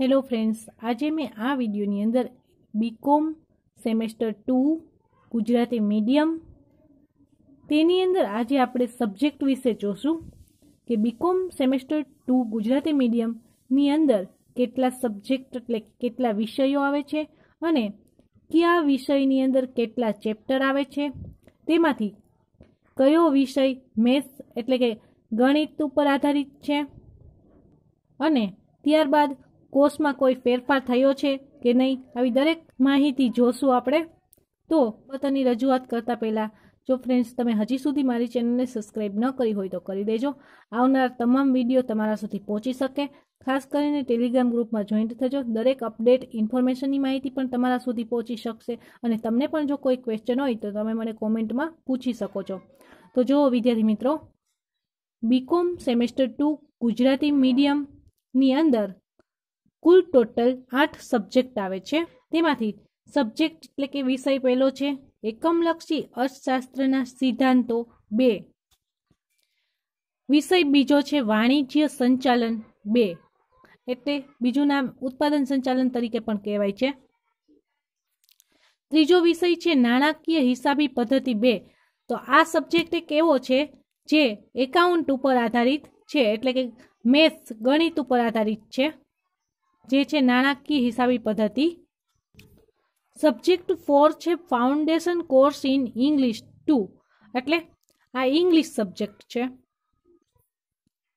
hello friends આજે મેં આ વિડીયોની અંદર BCom semester two Gujarati medium તેની અંદર આજે આપણે સબ્જેક્ટ વિશે જોશું કે બીકોમ સેમેસ્ટર ટુ ગુજરાતી મીડિયમની અંદર કેટલા સબ્જેક્ટ એટલે કેટલા વિષયો આવે છે અને કયા વિષયની અંદર કેટલા ચેપ્ટર આવે છે તેમાંથી કયો વિષય મેથ્સ એટલે કે ગણિત ઉપર આધારિત છે અને ત્યારબાદ કોર્સમાં કોઈ ફેરફાર થયો છે કે નહીં આવી દરેક માહિતી જોશું આપણે તો પોતાની રજૂઆત કરતાં પહેલાં જો ફ્રેન્ડ્સ તમે હજી સુધી મારી ચેનલને સબસ્ક્રાઈબ ન કરી હોય તો કરી દેજો આવનાર તમામ વિડીયો તમારા સુધી પહોંચી શકે ખાસ કરીને ટેલિગ્રામ ગ્રુપમાં જોઈન્ટ થજો દરેક અપડેટ ઇન્ફોર્મેશનની માહિતી પણ તમારા સુધી પહોંચી શકશે અને તમને પણ જો કોઈ ક્વેશ્ચન હોય તો તમે મને કોમેન્ટમાં પૂછી શકો છો તો જુઓ વિદ્યાર્થી મિત્રો બીકોમ સેમેસ્ટર ટુ ગુજરાતી મીડિયમની અંદર કુલ ટોટલ આઠ સબ્જેક્ટ આવે છે તેમાંથી સબ્જેક્ટ એટલે કે વિષય પહેલો છે એકમલક્ષી અર્થશાસ્ત્રના સિદ્ધાંતો બે વિષય બીજો છે વાણિજ્ય સંચાલન બે એટલે બીજું નામ ઉત્પાદન સંચાલન તરીકે પણ કહેવાય છે ત્રીજો વિષય છે નાણાકીય હિસાબી પદ્ધતિ બે તો આ સબ્જેક્ટ એક એવો છે જે એકાઉન્ટ ઉપર આધારિત છે એટલે કે મેથ્સ ગણિત ઉપર આધારિત છે જે છે નાણાકીય હિસાબી પદ્ધતિ સબ્જેક્ટ ફોર છે foundation course in English two એટલે આ ઇંગ્લિશ સબ્જેક્ટ છે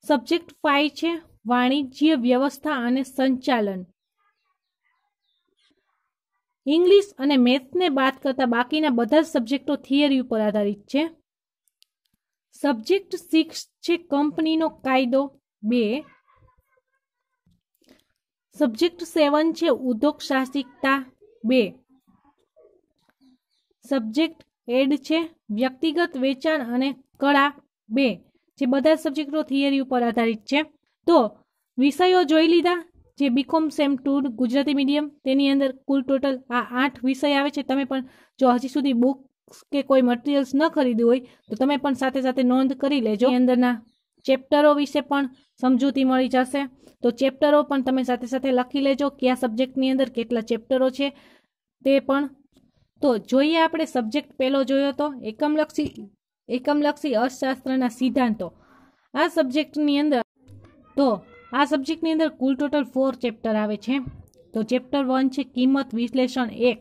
સબ્જેક્ટ ફાઇવ છે વાણિજ્ય વ્યવસ્થા અને સંચાલન ઇંગ્લિશ અને મેથ્સને બાદ કરતાં બાકીના બધા જ સબ્જેક્ટો થિયરી ઉપર આધારિત છે સબ્જેક્ટ સિક્સ છે કંપનીનો કાયદો બે સબ્જેક્ટ સેવન છે ઉદ્યોગ સાહસિકતા બે સબ્જેક્ટ એડ છે વ્યક્તિગત વેચાણ અને કળા બે જે બધા સબ્જેક્ટો થિયરી ઉપર આધારિત છે તો વિષયો જોઈ લીધા જે BCom sem two Gujarati medium તેની અંદર કુલ ટોટલ આ આઠ વિષય આવે છે તમે પણ જો હજી સુધી બુક્સ કે કોઈ મટીરિયલ્સ ન ખરીદ્યું હોય તો તમે પણ સાથે સાથે નોંધ કરી લેજો અંદરના ચેપ્ટરો વિશે પણ સમજૂતી મળી જશે તો ચેપ્ટરો પણ તમે સાથે સાથે લખી લેજો કયા સબ્જેક્ટની અંદર કેટલા ચેપ્ટરો છે તે પણ તો જોઈએ આપણે સબ્જેક્ટ પહેલો જોયો તો એકમલક્ષી એકમલક્ષી અર્થશાસ્ત્રના સિદ્ધાંતો આ સબ્જેક્ટની અંદર તો આ સબ્જેક્ટની અંદર કુલ ટોટલ ફોર ચેપ્ટર આવે છે તો ચેપ્ટર વન છે કિંમત વિશ્લેષણ એક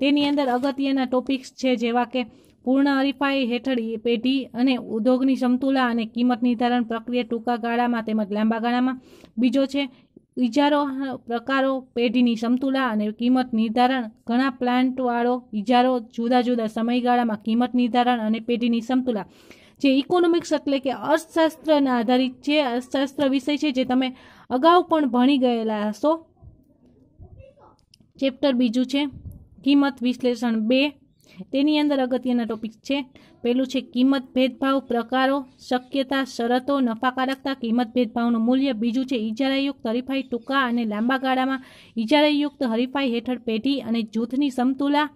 તેની અંદર અગત્યના ટોપિક્સ છે જેવા કે પૂર્ણ હરીફાઈ હેઠળ પેઢી અને ઉદ્યોગની સમતુલા અને કિંમત નિર્ધારણ પ્રક્રિયા ટૂંકા ગાળામાં તેમજ લાંબા ગાળામાં બીજો છે ઇજારો પ્રકારો પેઢીની સમતુલા અને કિંમત નિર્ધારણ ઘણા પ્લાન્ટવાળો ઇજારો જુદા જુદા સમયગાળામાં કિંમત નિર્ધારણ અને પેઢીની સમતુલા જે ઇકોનોમિક્સ એટલે કે અર્થશાસ્ત્રના આધારિત છે અર્થશાસ્ત્ર વિષય છે જે તમે અગાઉ પણ ભણી ગયેલા હશો ચેપ્ટર બીજું છે કિંમત વિશ્લેષણ બે તેની અંદર અગત્યના ટોપિક છે પહેલું છે કિંમત ભેદભાવ પ્રકારો શક્યતા શરતો નફાકારકતા કિંમત ભેદભાવનું મૂલ્ય બીજું છે ઇજારાયુક્ત હરીફાઈ ટૂંકા અને લાંબા ગાળામાં ઇજારાયુક્ત હરીફાઈ હેઠળ પેઢી અને જૂથની સમતુલા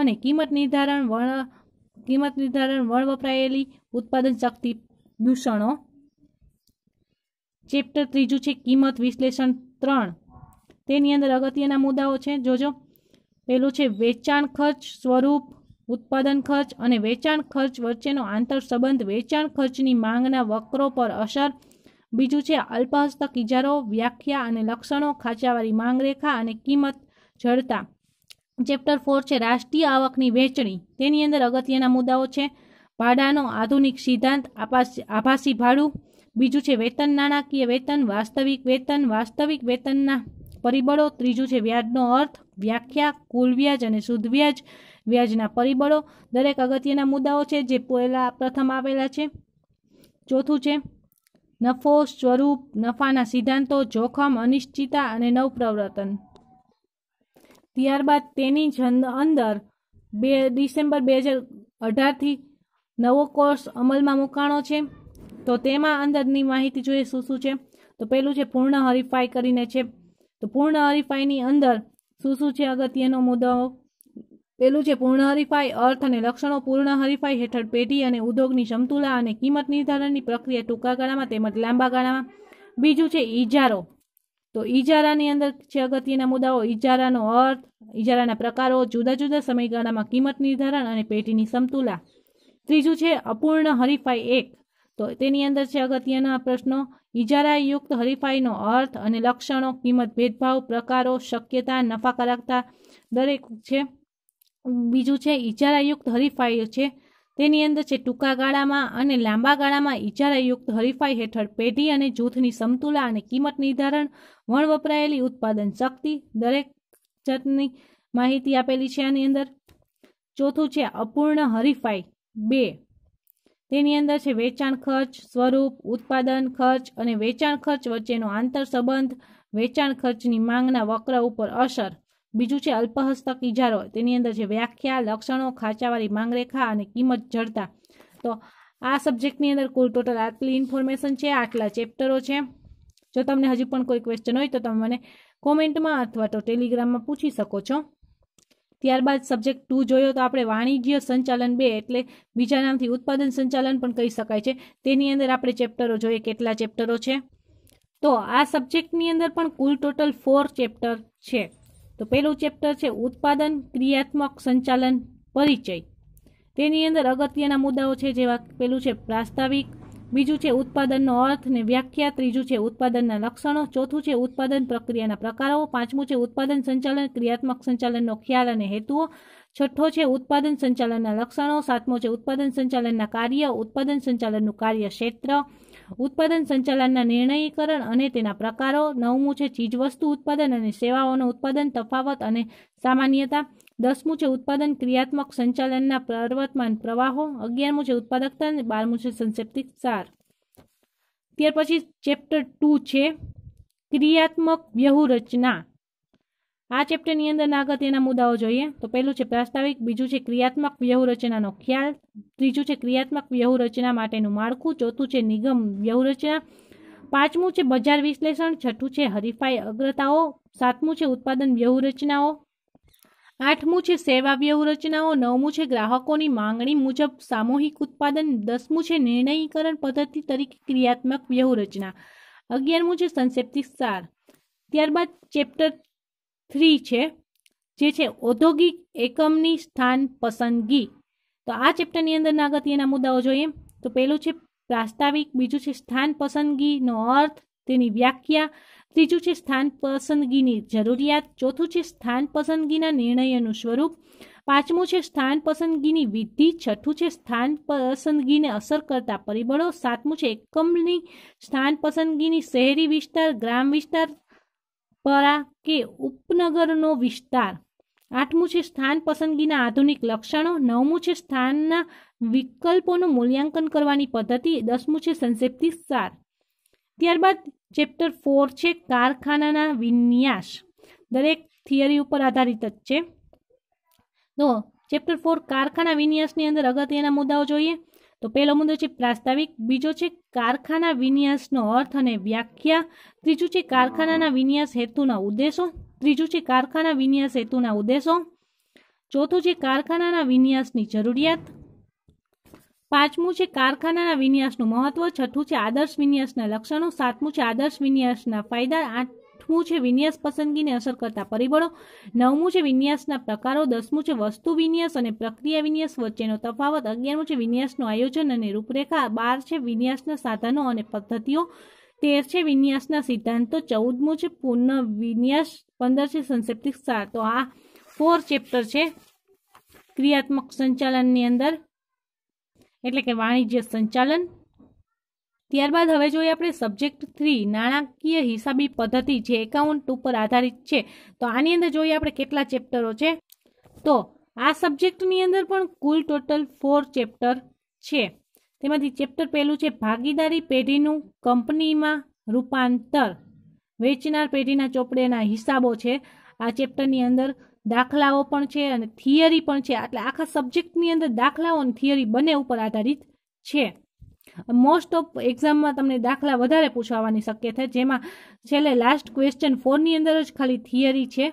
અને કિંમત નિર્ધારણ વણ કિંમત નિર્ધારણ વણ વપરાયેલી ઉત્પાદન શક્તિ દૂષણો ચેપ્ટર ત્રીજું છે કિંમત વિશ્લેષણ ત્રણ તેની અંદર અગત્યના મુદ્દાઓ છે જોજો પહેલું છે વેચાણ ખર્ચ સ્વરૂપ ઉત્પાદન ખર્ચ અને વેચાણ ખર્ચ વચ્ચેનો આંતરસંબંધ વેચાણ ખર્ચની માંગના વક્રો પર અસર બીજું છે અલ્પહસ્તક ઇજારો વ્યાખ્યા અને લક્ષણો ખાંચાવાળી માંગરેખા અને કિંમત જળતા ચેપ્ટર ફોર છે રાષ્ટ્રીય આવકની વહેંચણી તેની અંદર અગત્યના મુદ્દાઓ છે ભાડાનો આધુનિક સિદ્ધાંત આભાસી ભાડું બીજું છે વેતન નાણાકીય વેતન વાસ્તવિક વેતન વાસ્તવિક વેતનના પરિબળો ત્રીજું છે વ્યાજનો અર્થ વ્યાખ્યા કુલ વ્યાજ અને શુદ્ધ વ્યાજ વ્યાજના પરિબળો દરેક અગત્યના મુદ્દાઓ છે જે પહેલા પ્રથમ આવેલા છે ચોથું છે નફો સ્વરૂપ નફાના સિદ્ધાંતો જોખમ અનિશ્ચિતતા અને નવપ્રવર્તન ત્યારબાદ તેની અંદર બે ડિસેમ્બર બે હજાર અઢારથી નવો કોર્સ અમલમાં મૂકાણો છે તો તેમાં અંદરની માહિતી જોઈએ શું શું છે તો પહેલું છે પૂર્ણ હરીફાઈ કરીને છે તો પૂર્ણ હરીફાઈની અંદર શું શું છે અગત્યનો મુદ્દો પેલું છે પૂર્ણ હરીફાઈ અર્થ અને લક્ષણો પૂર્ણ હરીફાઈ હેઠળ પેઢી અને ઉદ્યોગની સમતુલા અને કિંમત નિર્ધારણની પ્રક્રિયા ટૂંકા ગાળામાં તેમજ લાંબા ગાળામાં બીજું છે ઇજારો તો ઇજારાની અંદર છે અગત્યના મુદ્દાઓ ઇજારાનો અર્થ ઇજારાના પ્રકારો જુદા જુદા સમયગાળામાં કિંમત નિર્ધારણ અને પેઢીની સમતુલા ત્રીજું છે અપૂર્ણ હરીફાઈ એક તો તેની અંદર છે અગત્યના પ્રશ્નો ઇજારાયુક્ત હરીફાઈનો અર્થ અને લક્ષણો કિંમત ભેદભાવ પ્રકારો શક્યતા નફાકારકતા દરેક છે બીજું છે ઇજારાયુક્ત હરીફાઈ છે તેની અંદર છે ટૂંકા ગાળામાં અને લાંબા ગાળામાં ઇજારાયુક્ત હરીફાઈ હેઠળ પેઢી અને જૂથની સમતુલા અને કિંમત નિર્ધારણ વણ વપરાયેલી ઉત્પાદન શક્તિ દરેક જાતની માહિતી આપેલી છે આની અંદર ચોથું છે અપૂર્ણ હરીફાઈ બે તેની અંદર છે વેચાણ ખર્ચ સ્વરૂપ ઉત્પાદન ખર્ચ અને વેચાણ ખર્ચ વચ્ચેનો આંતર સંબંધ વેચાણ ખર્ચની માંગના વક્ર ઉપર અસર બીજું છે અલ્પહસ્તક ઇજારો તેની અંદર છે વ્યાખ્યા લક્ષણો ખાંચાવાળી માંગરેખા અને કિંમત જળતા તો આ સબ્જેક્ટની અંદર કુલ ટોટલ આટલી ઇન્ફોર્મેશન છે આટલા ચેપ્ટરો છે જો તમને હજી પણ કોઈ ક્વેશ્ચન હોય તો તમે મને કોમેન્ટમાં અથવા તો ટેલિગ્રામમાં પૂછી શકો છો ત્યારબાદ સબ્જેક્ટ ટુ જોયો તો આપણે વાણિજ્ય સંચાલન બે એટલે બીજા નામથી ઉત્પાદન સંચાલન પણ કહી શકાય છે તેની અંદર આપણે ચેપ્ટરો જોઈએ કેટલા ચેપ્ટરો છે તો આ સબ્જેક્ટની અંદર પણ કુલ ટોટલ ફોર ચેપ્ટર છે તો પહેલું ચેપ્ટર છે ઉત્પાદન ક્રિયાત્મક સંચાલન પરિચય તેની અંદર અગત્યના મુદ્દાઓ છે જેવા પહેલું છે પ્રાસ્તાવિક બીજું છે ઉત્પાદનનો અર્થ ને વ્યાખ્યા ત્રીજું છે ઉત્પાદનના લક્ષણો ચોથું છે ઉત્પાદન પ્રક્રિયાના પ્રકારો પાંચમું છે ઉત્પાદન સંચાલન ક્રિયાત્મક સંચાલનનો ખ્યાલ અને હેતુઓ છઠ્ઠો છે ઉત્પાદન સંચાલનના લક્ષણો સાતમો છે ઉત્પાદન સંચાલનના કાર્ય ઉત્પાદન સંચાલનનું કાર્ય ક્ષેત્ર ઉત્પાદન સંચાલનના નિર્ણયીકરણ અને તેના પ્રકારો નવમું છે ચીજવસ્તુ ઉત્પાદન અને સેવાઓનું ઉત્પાદન તફાવત અને સામાન્યતા દસમું છે ઉત્પાદન ક્રિયાત્મક સંચાલનના પ્રવર્તમાન પ્રવાહો અગિયારમું છે ઉત્પાદકતા અને બારમું છે સંક્ષેપ્તિક સાર ત્યાર પછી ચેપ્ટર ટુ છે ક્રિયાત્મક વ્યૂહરચના આ ચેપ્ટરની અંદર આગળ અગત્યના મુદ્દાઓ જોઈએ તો પહેલું છે પ્રાસ્તાવિક બીજું છે ક્રિયાત્મક વ્યૂહરચનાનો ખ્યાલ ત્રીજું છે ક્રિયાત્મક વ્યૂહરચના માટેનું માળખું ચોથું છે નિગમ વ્યૂહરચના પાંચમું છે બજાર વિશ્લેષણ છઠ્ઠું છે હરીફાઈ અગ્રતાઓ સાતમું છે ઉત્પાદન વ્યૂહરચનાઓ આઠમું છે સેવા વ્યૂહરચનાઓ નવમું છે ગ્રાહકોની માંગણી મુજબ સામૂહિક ઉત્પાદન દસમું છે નિર્ણયીકરણ પદ્ધતિ તરીકે ક્રિયાત્મક વ્યૂહરચના અગિયારમું છે સંક્ષેપ્તિક સાર ત્યારબાદ ચેપ્ટર થ્રી છે જે છે ઔદ્યોગિક એકમની સ્થાન પસંદગી તો આ ચેપ્ટરની અંદરના અગત્યના મુદ્દાઓ જોઈએ તો પહેલું છે પ્રાસ્તાવિક બીજું છે સ્થાન પસંદગીનો અર્થ તેની વ્યાખ્યા ત્રીજું છે સ્થાન પસંદગીની જરૂરિયાત ચોથું છે સ્થાન પસંદગીના નિર્ણયનું સ્વરૂપ પાંચમું છે સ્થાન પસંદગીની વિધિ છઠ્ઠું છે સ્થાન પસંદગીને અસર કરતા પરિબળો સાતમું છે એકમની સ્થાન પસંદગીની શહેરી વિસ્તાર ગ્રામ વિસ્તાર પરા કે ઉપનગરનો વિસ્તાર આઠમું છે સ્થાન પસંદગીના આધુનિક લક્ષણો નવમું છે સ્થાનના વિકલ્પોનું મૂલ્યાંકન કરવાની પદ્ધતિ દસમું છે સંક્ષેપ્તિ સાર ત્યારબાદ ચેપ્ટર ફોર છે કારખાનાના વિન્યાસ દરેક થિયરી ઉપર આધારિત જ છે તો ચેપ્ટર ફોર કારખાના વિન્યાસની અંદર અગત્યના મુદ્દાઓ જોઈએ તો પહેલો મુદ્દો છે પ્રાસ્તાવિક બીજો છે કારખાના વિન્યાસનો અર્થ અને વ્યાખ્યા ત્રીજું છે કારખાનાના વિન્યાસ હેતુના ઉદ્દેશો ત્રીજું છે કારખાના વિન્યાસ હેતુના ઉદ્દેશો ચોથું છે કારખાનાના વિન્યાસની જરૂરિયાત પાંચમું છે કારખાનાના વિન્યાસનું મહત્વ છઠ્ઠું છે આદર્શ વિન્યાસના લક્ષણો સાતમું છે આદર્શ વિન્યાસના ફાયદા આઠ આઠમું છે વિન્યાસ પસંદગીને અસર કરતા પરિબળો નવમું છે વિન્યાસના પ્રકારો દસમું છે વસ્તુ વિન્યાસ અને પ્રક્રિયા વિન્યાસ વચ્ચેનો તફાવત અગિયારમું છે વિન્યાસનું આયોજન અને રૂપરેખા બાર છે વિન્યાસના સાધનો અને પદ્ધતિઓ તેર છે વિન્યાસના સિદ્ધાંતો ચૌદમું છે પૂર્ણ વિન્યાસ પંદર છે સંક્ષેપ્તિક સાર તો આ ફોર ચેપ્ટર છે ક્રિયાત્મક સંચાલનની અંદર એટલે કે વાણિજ્ય સંચાલન ત્યારબાદ હવે જોઈએ આપણે સબ્જેક્ટ થ્રી નાણાકીય હિસાબી પદ્ધતિ જે એકાઉન્ટ ઉપર આધારિત છે તો આની અંદર જોઈએ આપણે કેટલા ચેપ્ટરો છે તો આ સબ્જેક્ટની અંદર પણ કુલ ટોટલ ફોર ચેપ્ટર છે તેમાંથી ચેપ્ટર પહેલું છે ભાગીદારી પેઢીનું કંપનીમાં રૂપાંતર વેચનાર પેઢીના ચોપડેના હિસાબો છે આ ચેપ્ટરની અંદર દાખલાઓ પણ છે અને થિયરી પણ છે એટલે આખા સબ્જેક્ટની અંદર દાખલાઓ અને થિયરી બંને ઉપર આધારિત છે મોસ્ટ ઓફ એક્ઝામમાં તમને દાખલા વધારે પૂછવાની છે જેમાં છેલ્લે લાસ્ટ ક્વેશ્ચન ફોરની અંદર જ ખાલી થિયરી છે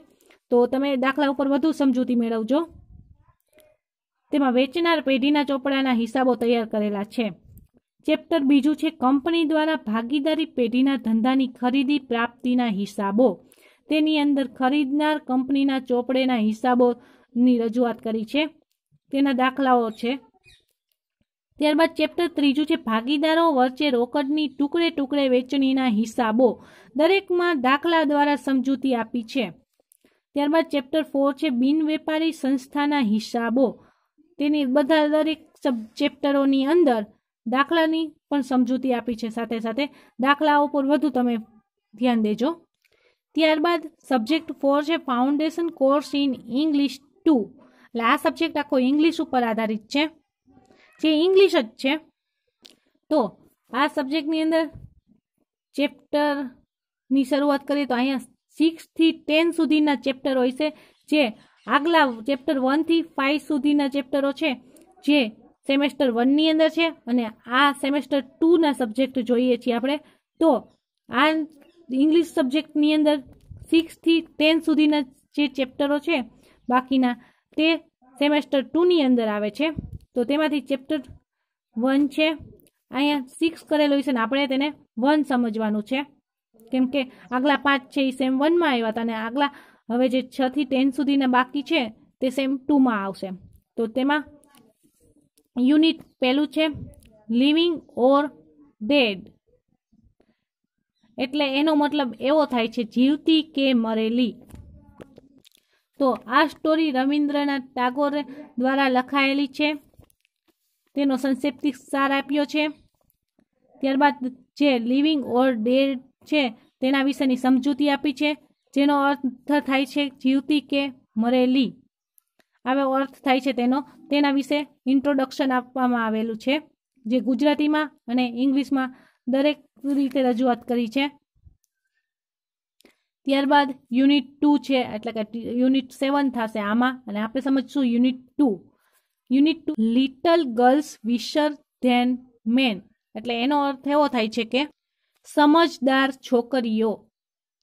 તો તમે દાખલા ઉપર વધુ સમજૂતી મેળવજો તેમાં વેચનાર પેઢીના ચોપડાના હિસાબો તૈયાર કરેલા છે ચેપ્ટર બીજું છે કંપની દ્વારા ભાગીદારી પેઢીના ધંધાની ખરીદી પ્રાપ્તિના હિસાબો તેની અંદર ખરીદનાર કંપનીના ચોપડેના હિસાબોની રજૂઆત કરી છે તેના દાખલાઓ છે ત્યારબાદ ચેપ્ટર ત્રીજું છે ભાગીદારો વચ્ચે રોકડની ટુકડે ટુકડે વેચણીના હિસાબો દરેકમાં દાખલા દ્વારા સમજૂતી આપી છે ત્યારબાદ ચેપ્ટર ફોર છે બિનવેપારી સંસ્થાના હિસાબો તેની બધા દરેક સબ ચેપ્ટરોની અંદર દાખલાની પણ સમજૂતી આપી છે સાથે સાથે દાખલાઓ પર વધુ તમે ધ્યાન દેજો ત્યારબાદ સબ્જેક્ટ ફોર છે foundation course in English two એટલે આ સબ્જેક્ટ આખો ઇંગ્લિશ ઉપર આધારિત છે જે ઇંગ્લિશ જ છે તો આ સબ્જેક્ટની અંદર ચેપ્ટરની શરૂઆત કરીએ તો અહીંયા સિક્સથી ટેન સુધીના ચેપ્ટર હોય છે જે આગલા ચેપ્ટર વનથી ફાઇવ સુધીના ચેપ્ટરો છે જે સેમેસ્ટર વનની અંદર છે અને આ સેમેસ્ટર ટુના સબ્જેક્ટ જોઈએ છીએ આપણે તો આ ઇંગ્લિશ સબ્જેક્ટની અંદર સિક્સથી ટેન સુધીના જે ચેપ્ટરો છે બાકીના તે સેમેસ્ટર ટુની અંદર આવે છે તો તેમાંથી ચેપ્ટર વન છે અહીંયા સિક્સ કરેલું છે ને આપણે તેને વન સમજવાનું છે કેમ કે આગલા પાંચ છે એ સેમ વનમાં આવ્યા હતા અને આગલા હવે જે છ થી ટેન સુધીના બાકી છે તે સેમ ટુમાં આવશે તો તેમાં યુનિટ પહેલું છે લિવિંગ ઓર ડેડ એટલે એનો મતલબ એવો થાય છે જીવતી કે મરેલી તો આ સ્ટોરી રવિન્દ્રનાથ ટાગોર દ્વારા લખાયેલી છે તેનો સંક્ષેપ્તિક સાર આપ્યો છે ત્યારબાદ જે લિવિંગ ઓર ડેડ છે તેના વિશેની સમજૂતી આપી છે જેનો અર્થ થાય છે જીવતી કે મરેલી આવો અર્થ થાય છે તેનો તેના વિશે ઇન્ટ્રોડક્શન આપવામાં આવેલું છે જે ગુજરાતીમાં અને ઇંગ્લિશમાં દરેક રીતે રજૂઆત કરી છે ત્યારબાદ યુનિટ ટુ છે એટલે કે યુનિટ સેવન થશે આમાં અને આપણે સમજશું unit two unit two little girls wiser than men એટલે એનો અર્થ એવો થાય છે કે સમજદાર છોકરીઓ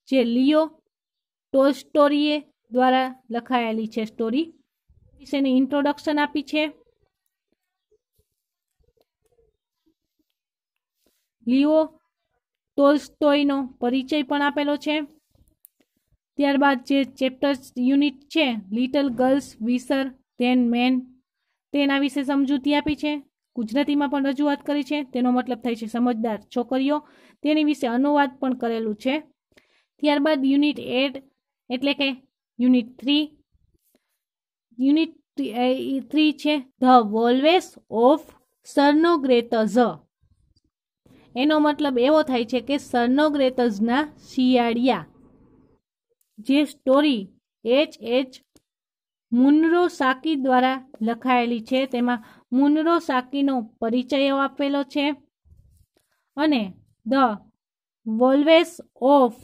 જે લિયો ટોલ સ્ટોરીએ દ્વારા લખાયેલી છે સ્ટોરી વિશેની ઇન્ટ્રોડક્શન આપી છે લિયો ટોલ્સ્ટોયનો પરિચય પણ આપેલો છે ત્યારબાદ જે ચેપ્ટર યુનિટ છે little girls wiser than men તેના વિશે સમજૂતી આપી છે ગુજરાતીમાં પણ રજૂઆત કરી છે તેનો મતલબ થાય છે સમજદાર છોકરીઓ તેની વિશે અનુવાદ પણ કરેલું છે ત્યારબાદ યુનિટ એડ એટલે કે યુનિટ થ્રી યુનિટ થ્રી છે ધ વોલ્વેસ ઓફ સર્નોગ્રેતઝ એનો મતલબ એવો થાય છે કે સર્નોગ્રેતઝના શિયાળિયા જે story H H Munro Saki દ્વારા લખાયેલી છે તેમાં મુનરો સાકીનો પરિચય આપેલો છે અને ધ વોલ્વેસ ઓફ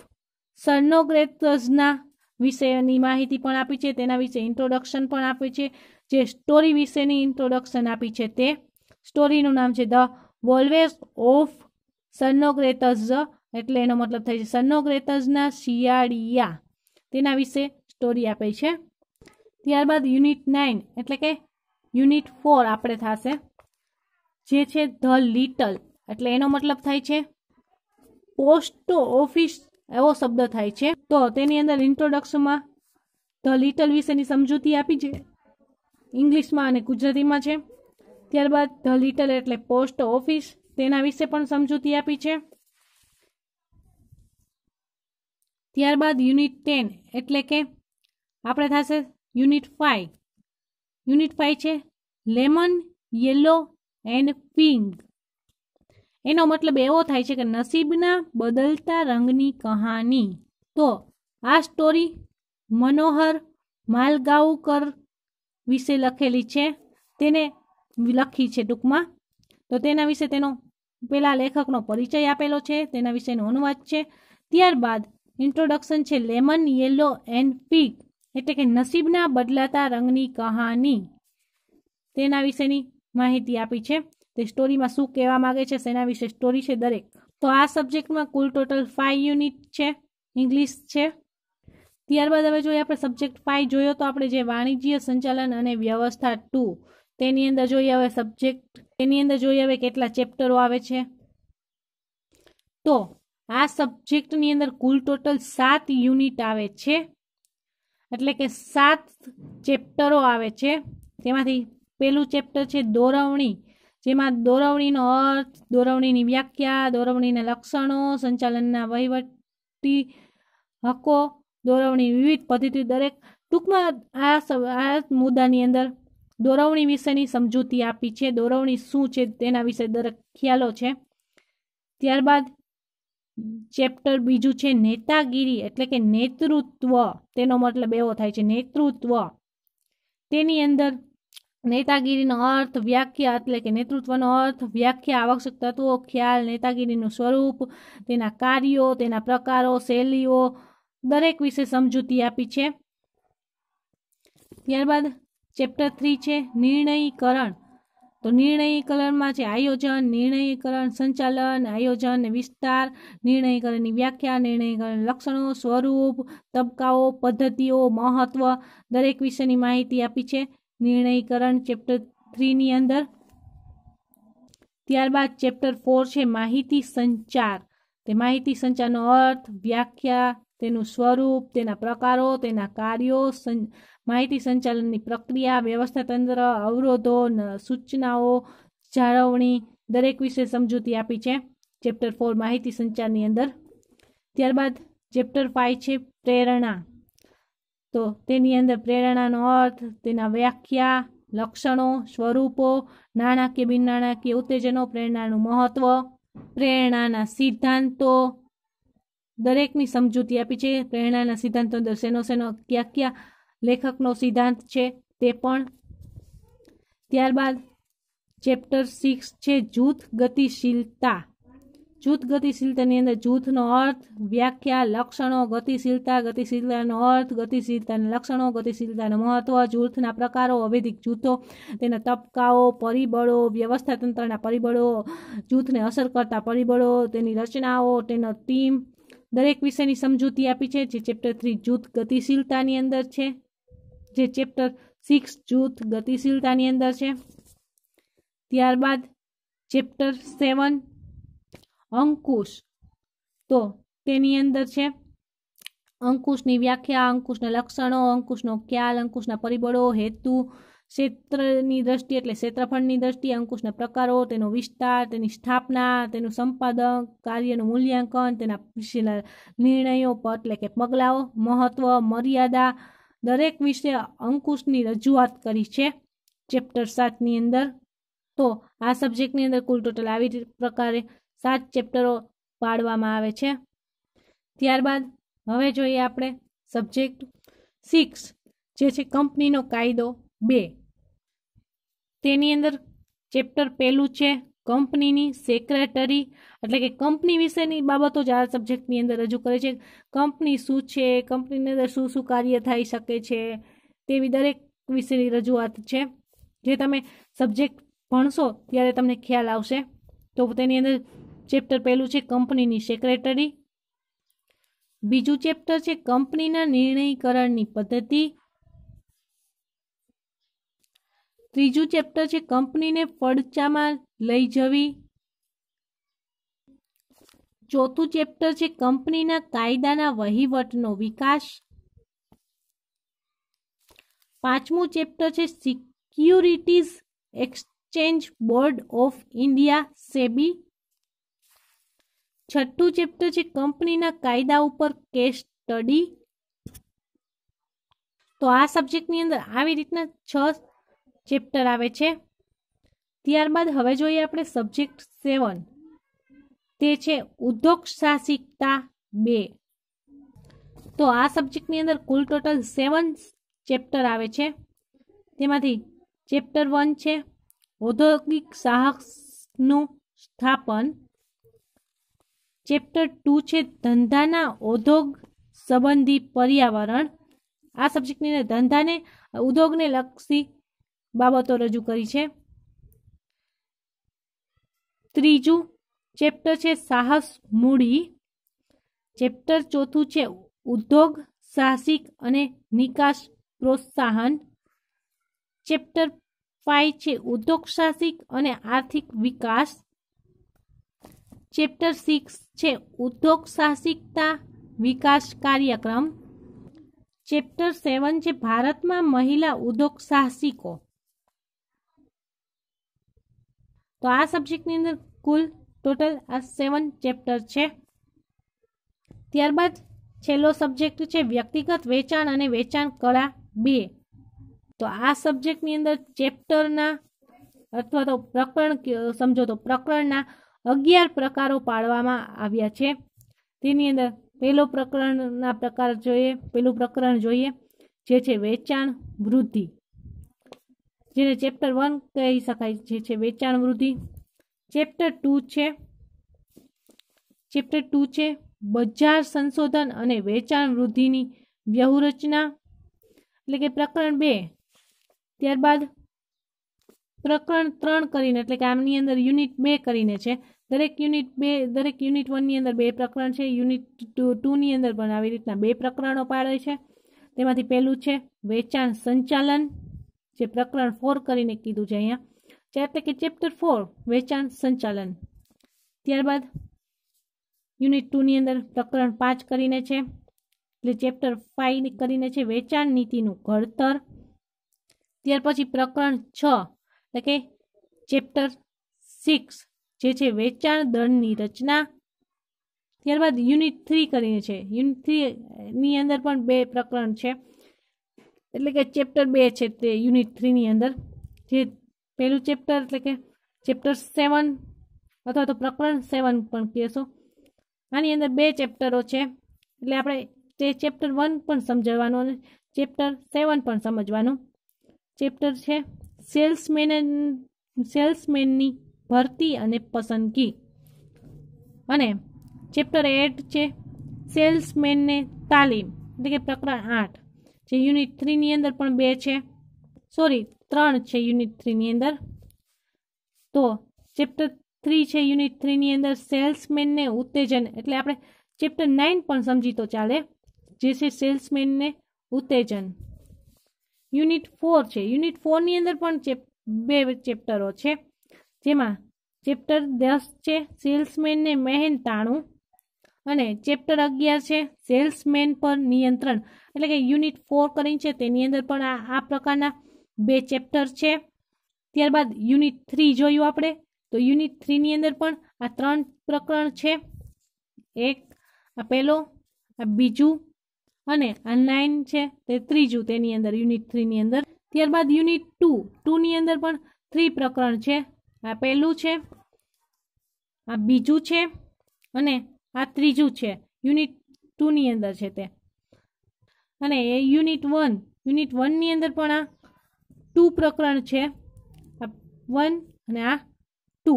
સર્નોગ્રેટર્સના વિષયની માહિતી પણ આપી છે તેના વિશે ઇન્ટ્રોડક્શન પણ આપે છે જે સ્ટોરી વિશેની ઇન્ટ્રોડક્શન આપી છે તે સ્ટોરીનું નામ છે ધ વોલ્વેસ ઓફ સર્નોગ્રેટર્સ એટલે એનો મતલબ થાય છે સર્નોગ્રેટર્સના શિયાળિયા તેના વિશે સ્ટોરી આપે છે ત્યારબાદ યુનિટ નાઇન એટલે કે યુનિટ ફોર આપણે થશે જે છે ધ લિટલ એટલે એનો મતલબ થાય છે પોસ્ટ ઓફિસ એવો શબ્દ થાય છે તો તેની અંદર ઇન્ટ્રોડક્શનમાં ધ લિટલ વિશેની સમજૂતી આપી છે ઇંગ્લિશમાં અને ગુજરાતીમાં છે ત્યારબાદ ધ લિટલ એટલે પોસ્ટ ઓફિસ તેના વિશે પણ સમજૂતી આપી છે ત્યારબાદ યુનિટ ટેન એટલે કે આપણે થશે યુનિટ ફાઇવ યુનિટ ફાઇવ છે લેમન યેલો એન્ડ પિંક એનો મતલબ એવો થાય છે કે નસીબના બદલતા રંગની કહાની તો આ સ્ટોરી મનોહર માલગાંવકર વિશે લખેલી છે તેને લખી છે ટૂંકમાં તો તેના વિશે તેનો પેલા લેખકનો પરિચય આપેલો છે તેના વિશેનો અનુવાદ છે ત્યારબાદ ઇન્ટ્રોડક્શન છે લેમન યેલો એન્ડ પીક એટલે કે નસીબના બદલાતા રંગની કહાની તેના વિશેની માહિતી આપી છે તે સ્ટોરીમાં શું કહેવા માગે છે તેના વિશે સ્ટોરી છે દરેક તો આ સબ્જેક્ટમાં કુલ ટોટલ ફાઇવ યુનિટ છે ઇંગ્લિશ છે ત્યારબાદ હવે જોઈએ આપણે સબ્જેક્ટ ફાઇવ જોયો તો આપણે જે વાણિજ્ય સંચાલન અને વ્યવસ્થા ટુ તેની અંદર જોઈએ હવે સબ્જેક્ટ તેની અંદર જોઈએ હવે કેટલા ચેપ્ટરો આવે છે તો આ સબ્જેક્ટની અંદર કુલ ટોટલ સાત યુનિટ આવે છે એટલે કે સાત ચેપ્ટરો આવે છે તેમાંથી પહેલું ચેપ્ટર છે દોરવણી જેમાં દોરવણીનો અર્થ દોરવણીની વ્યાખ્યા દોરવણીના લક્ષણો સંચાલનના વહીવટી હકો દોરવણી વિવિધ પદ્ધતિ દરેક ટૂંકમાં આ આ મુદ્દાની અંદર દોરવણી વિશેની સમજૂતી આપી છે દોરવણી શું છે તેના વિશે દરેક ખ્યાલો છે ત્યારબાદ ચેપ્ટર બીજું છે નેતાગીરી એટલે કે નેતૃત્વ તેનો મતલબ એવો થાય છે નેતૃત્વ તેની અંદર નેતાગીરીનો અર્થ વ્યાખ્યા એટલે કે નેતૃત્વનો અર્થ વ્યાખ્યા આવશ્યક તત્વો ખ્યાલ નેતાગીરીનું સ્વરૂપ તેના કાર્યો તેના પ્રકારો શૈલીઓ દરેક વિશે સમજૂતી આપી છે ત્યારબાદ ચેપ્ટર થ્રી છે નિર્ણયીકરણ તો નિર્ણયીકરણમાં છે આયોજન નિર્ણયીકરણ સંચાલન આયોજન વિસ્તાર નિર્ણયીકરણની વ્યાખ્યા નિર્ણયીકરણ લક્ષણો સ્વરૂપ તબક્કાઓ પદ્ધતિઓ મહત્વ દરેક વિશેની માહિતી આપી છે નિર્ણયીકરણ ચેપ્ટર થ્રીની અંદર ત્યારબાદ ચેપ્ટર ફોર છે માહિતી સંચાર તે માહિતી સંચારનો અર્થ વ્યાખ્યા તેનું સ્વરૂપ તેના પ્રકારો તેના કાર્યો માહિતી સંચાલનની પ્રક્રિયા વ્યવસ્થા તંત્ર અવરોધો સૂચનાઓ જાળવણી દરેક વિશે સમજૂતી આપી છે ચેપ્ટર ફોર માહિતી સંચારની અંદર ત્યારબાદ ચેપ્ટર ફાઇવ છે પ્રેરણા તો તેની અંદર પ્રેરણાનો અર્થ તેના વ્યાખ્યા લક્ષણો સ્વરૂપો નાણાકીય બિનનાણાકીય ઉત્તેજનો પ્રેરણાનું મહત્વ પ્રેરણાના સિદ્ધાંતો દરેકની સમજૂતી આપી છે પ્રેરણાના સિદ્ધાંતો અંદર શેનો શેનો ક્યાં ક્યાં લેખકનો સિદ્ધાંત છે તે પણ ત્યારબાદ ચેપ્ટર સિક્સ છે જૂથ ગતિશીલતા જૂથ ગતિશીલતાની અંદર જૂથનો અર્થ વ્યાખ્યા લક્ષણો ગતિશીલતા ગતિશીલતાનો અર્થ ગતિશીલતાના લક્ષણો ગતિશીલતાનું મહત્વ જૂથના પ્રકારો અવેધિક જૂથો તેના તબક્કાઓ પરિબળો વ્યવસ્થાતંત્રના પરિબળો જૂથને અસર કરતા પરિબળો તેની રચનાઓ તેનો ટીમ દરેક વિષયની સમજૂતી આપી છે જે ચેપ્ટર થ્રી જૂથ ગતિશીલતાની અંદર છે જે ચેપ્ટર સિક્સ જૂથ ગતિશીલતાની અંદર છે ત્યારબાદ ચેપ્ટર સેવન અંકુશ તો તેની અંદર છે અંકુશની વ્યાખ્યા અંકુશના લક્ષણો અંકુશનો ખ્યાલ અંકુશના પરિબળો હેતુ ક્ષેત્રની દ્રષ્ટિ એટલે ક્ષેત્રફળની દ્રષ્ટિએ અંકુશના પ્રકારો તેનો વિસ્તાર તેની સ્થાપના તેનું સંપાદન કાર્યનું મૂલ્યાંકન તેના વિશેના નિર્ણયો પર એટલે કે પગલાઓ મહત્વ મર્યાદા દરેક વિશે અંકુશની રજૂઆત કરી છે ચેપ્ટર સાતની અંદર તો આ સબ્જેક્ટની અંદર કુલ ટોટલ આવી પ્રકારે સાત ચેપ્ટરો પાડવામાં આવે છે ત્યારબાદ હવે જોઈએ આપણે સબ્જેક્ટ સિક્સ જે છે કંપનીનો કાયદો બે તેની અંદર ચેપ્ટર પહેલું છે કંપનીની સેક્રેટરી એટલે કે કંપની વિશેની બાબતો જ આ સબ્જેક્ટની અંદર રજૂ કરે છે કંપની શું છે કંપનીની અંદર શું શું કાર્ય થઈ શકે છે તેવી દરેક વિશેની રજૂઆત છે જે તમે સબ્જેક્ટ ભણશો ત્યારે તમને ખ્યાલ આવશે તો તેની અંદર ચેપ્ટર પહેલું છે કંપનીની સેક્રેટરી બીજું ચેપ્ટર છે કંપનીના નિર્ણયકરણની પદ્ધતિ ત્રીજું ચેપ્ટર છે કંપનીને ફડચામાં લઈ જવી ચોથું ચેપ્ટર છે કંપનીના કાયદાના વહીવટનો વિકાસ પાંચમું ચેપ્ટર છે securities exchange board of India SEBI છઠ્ઠું ચેપ્ટર છે કંપનીના કાયદા ઉપર કેસ સ્ટડી તો આ સબ્જેક્ટની અંદર આવી રીતના છ ચેપ્ટર આવે છે ત્યારબાદ હવે જોઈએ આપણે સબ્જેક્ટ સેવન તે છે ઉદ્યોગ સાહસિકતા બે તો આ સબ્જેક્ટની અંદર કુલ ટોટલ સેવન ચેપ્ટર આવે છે તેમાંથી ચેપ્ટર વન છે ઔદ્યોગિક સાહસનું સ્થાપન ચેપ્ટર ટુ છે ધંધાના ઉદ્યોગ સંબંધી પર્યાવરણ આ સબ્જેક્ટની અંદર ધંધાને ઉદ્યોગને લક્ષી બાબતો રજૂ કરી છે ત્રીજું ચેપ્ટર છે સાહસ મૂડી ચેપ્ટર ચોથું છે ઉદ્યોગ સાહસિક અને નિકાસ પ્રોત્સાહન ચેપ્ટર ફાઈવ છે ઉદ્યોગ સાહસિક અને આર્થિક વિકાસ ચેપ્ટર સિક્સ છે ઉદ્યોગ સાહસિકતા વિકાસ કાર્યક્રમ ચેપ્ટર સેવન છે ભારતમાં મહિલા ઉદ્યોગ સાહસિકો તો આ સબ્જેક્ટની અંદર કુલ ટોટલ આ સેવન ચેપ્ટર છે ત્યારબાદ છેલ્લો સબ્જેક્ટ છે વ્યક્તિગત વેચાણ અને વેચાણ કળા બે તો આ સબ્જેક્ટની અંદર ચેપ્ટરના અથવા તો પ્રકરણ સમજો તો પ્રકરણના અગિયાર પ્રકારો પાડવામાં આવ્યા છે તેની અંદર પહેલો પ્રકરણના પ્રકાર જોઈએ પહેલું પ્રકરણ જોઈએ જે છે વેચાણ વૃદ્ધિ જેને ચેપ્ટર વન કહી શકાય જે છે વેચાણ વૃદ્ધિ ચેપ્ટર ટુ છે ચેપ્ટર ટુ છે બજાર સંશોધન અને વેચાણ વૃદ્ધિની વ્યૂહરચના એટલે કે પ્રકરણ બે ત્યારબાદ પ્રકરણ ત્રણ કરીને એટલે કે આમની અંદર યુનિટ બે કરીને છે દરેક યુનિટ બે દરેક યુનિટ વનની અંદર બે પ્રકરણ છે યુનિટ ટુ ટુની અંદર પણ આવી રીતના બે પ્રકરણો પાડે છે તેમાંથી પહેલું છે વેચાણ સંચાલન જે પ્રકરણ ફોર કરીને કીધું છે અહીંયા ચેપ્ટર કે ચેપ્ટર ફોર વેચાણ સંચાલન ત્યારબાદ યુનિટ ટુની અંદર પ્રકરણ પાંચ કરીને છે એટલે ચેપ્ટર ફાઇવ કરીને છે વેચાણ નીતિનું ઘડતર ત્યાર પછી પ્રકરણ છ એટલે કે ચેપ્ટર સિક્સ જે છે વેચાણ દળની રચના ત્યારબાદ યુનિટ થ્રી કરીને છે યુનિટ થ્રીની અંદર પણ બે પ્રકરણ છે એટલે કે ચેપ્ટર બે છે તે યુનિટ થ્રીની અંદર જે પહેલું ચેપ્ટર એટલે કે ચેપ્ટર સેવન અથવા તો પ્રકરણ સેવન પણ કહેશું આની અંદર બે ચેપ્ટરો છે એટલે આપણે તે ચેપ્ટર વન પણ સમજવાનું અને ચેપ્ટર સેવન પણ સમજવાનું ચેપ્ટર છે સેલ્સમેન સેલ્સમેનની ભરતી અને પસંદગી અને ચેપ્ટર એટ છે સેલ્સમેનને તાલીમ એટલે કે પ્રકરણ આઠ જે યુનિટ થ્રીની અંદર પણ બે છે સોરી ત્રણ છે યુનિટ થ્રીની અંદર તો ચેપ્ટર થ્રી છે યુનિટ થ્રીની અંદર સેલ્સમેનને ઉત્તેજન એટલે આપણે ચેપ્ટર નાઇન પણ સમજી તો ચાલે જે છે સેલ્સમેનને ઉત્તેજન યુનિટ ફોર છે યુનિટ ફોરની અંદર પણ ચેપ બે ચેપ્ટરો છે જેમાં ચેપ્ટર દસ છે સેલ્સમેનને મહેનતાણું અને ચેપ્ટર અગિયાર છે સેલ્સમેન પર નિયંત્રણ એટલે કે યુનિટ ફોર કરીને છે તેની અંદર પણ આ આ પ્રકારના બે ચેપ્ટર છે ત્યારબાદ યુનિટ થ્રી જોયું આપણે તો યુનિટ થ્રીની અંદર પણ આ ત્રણ પ્રકરણ છે એક આ પહેલો આ બીજું અને આ નાઇન છે તે ત્રીજું તેની અંદર યુનિટ થ્રીની અંદર ત્યારબાદ યુનિટ ટુ ટુની અંદર પણ થ્રી પ્રકરણ છે આ પહેલું છે આ બીજું છે અને આ ત્રીજું છે યુનિટ ટુની અંદર છે તે અને એ યુનિટ વન યુનિટ વનની અંદર પણ આ ટુ પ્રકરણ છે આ વન અને આ ટુ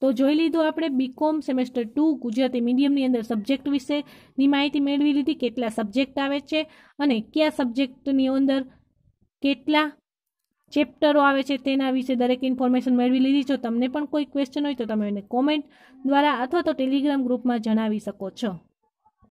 તો જોઈ લીધું આપણે બીકોમ સેમેસ્ટર ટુ ગુજરાતી મીડિયમની અંદર સબ્જેક્ટ વિશેની માહિતી મેળવી લીધી કેટલા સબ્જેક્ટ આવે છે અને કયા સબ્જેક્ટની અંદર કેટલા ચેપ્ટરો આવે છે તેના વિશે દરેક ઇન્ફોર્મેશન મેળવી લીધી છો તમને પણ કોઈ ક્વેશ્ચન હોય તો તમે એને કોમેન્ટ દ્વારા અથવા તો ટેલિગ્રામ ગ્રુપમાં જણાવી શકો છો